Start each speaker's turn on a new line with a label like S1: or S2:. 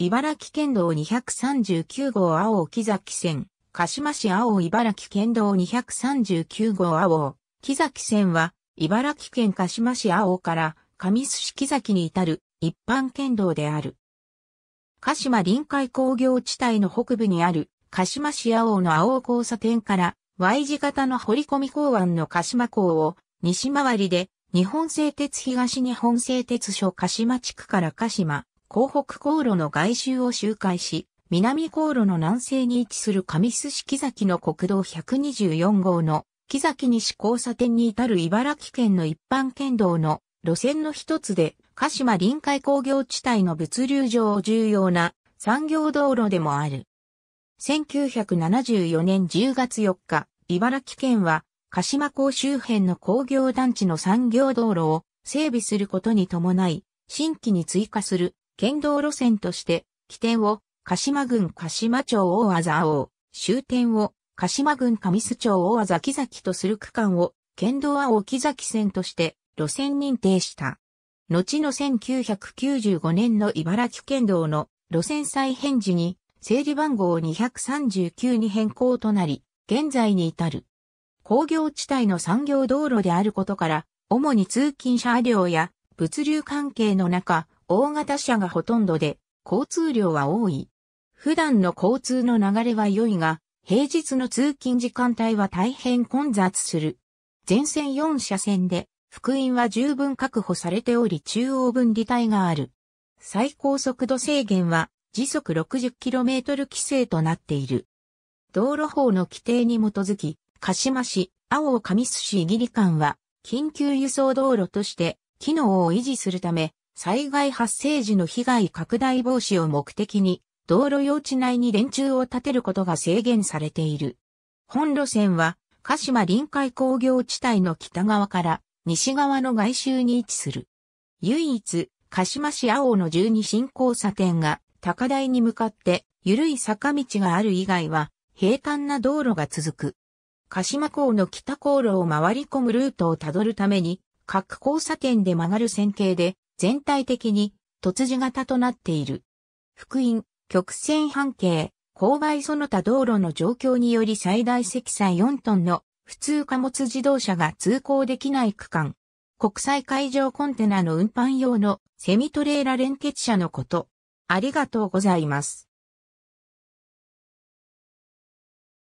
S1: 茨城県道239号青木崎線、鹿島市青茨城県道239号青木崎線は、茨城県鹿島市青から上須木崎に至る一般県道である。鹿島臨海工業地帯の北部にある鹿島市青の青交差点から Y 字型の堀込み港湾の鹿島港を西回りで日本製鉄東日本製鉄所鹿島地区から鹿島港北航路の外周を周回し、南航路の南西に位置する上須市木崎の国道124号の木崎西交差点に至る茨城県の一般県道の路線の一つで、鹿島臨海工業地帯の物流上重要な産業道路でもある。1974年10月4日、茨城県は鹿島港周辺の工業団地の産業道路を整備することに伴い、新規に追加する県道路線として、起点を鹿島郡鹿島町大和青、終点を鹿島郡上須町大和木崎とする区間を県道青木崎線として路線認定した。後の1995年の茨城県道の路線再編時に整理番号239に変更となり、現在に至る。工業地帯の産業道路であることから、主に通勤車両や物流関係の中、大型車がほとんどで、交通量は多い。普段の交通の流れは良いが、平日の通勤時間帯は大変混雑する。全線4車線で、福音は十分確保されており中央分離帯がある。最高速度制限は時速 60km 規制となっている。道路法の規定に基づき、鹿島市、青上須市イギリ間は緊急輸送道路として機能を維持するため、災害発生時の被害拡大防止を目的に、道路用地内に電柱を建てることが制限されている。本路線は、鹿島臨海工業地帯の北側から西側の外周に位置する。唯一、鹿島市青の12新交差点が高台に向かって緩い坂道がある以外は平坦な道路が続く。鹿島港の北航路を回り込むルートをたどるために、各交差点で曲がる線形で全体的に突字型となっている。福音、曲線半径、勾配その他道路の状況により最大積載4トンの普通貨物自動車が通行できない区間。国際海上コンテナの運搬用のセミトレーラ連結車のこと。ありがとうございます。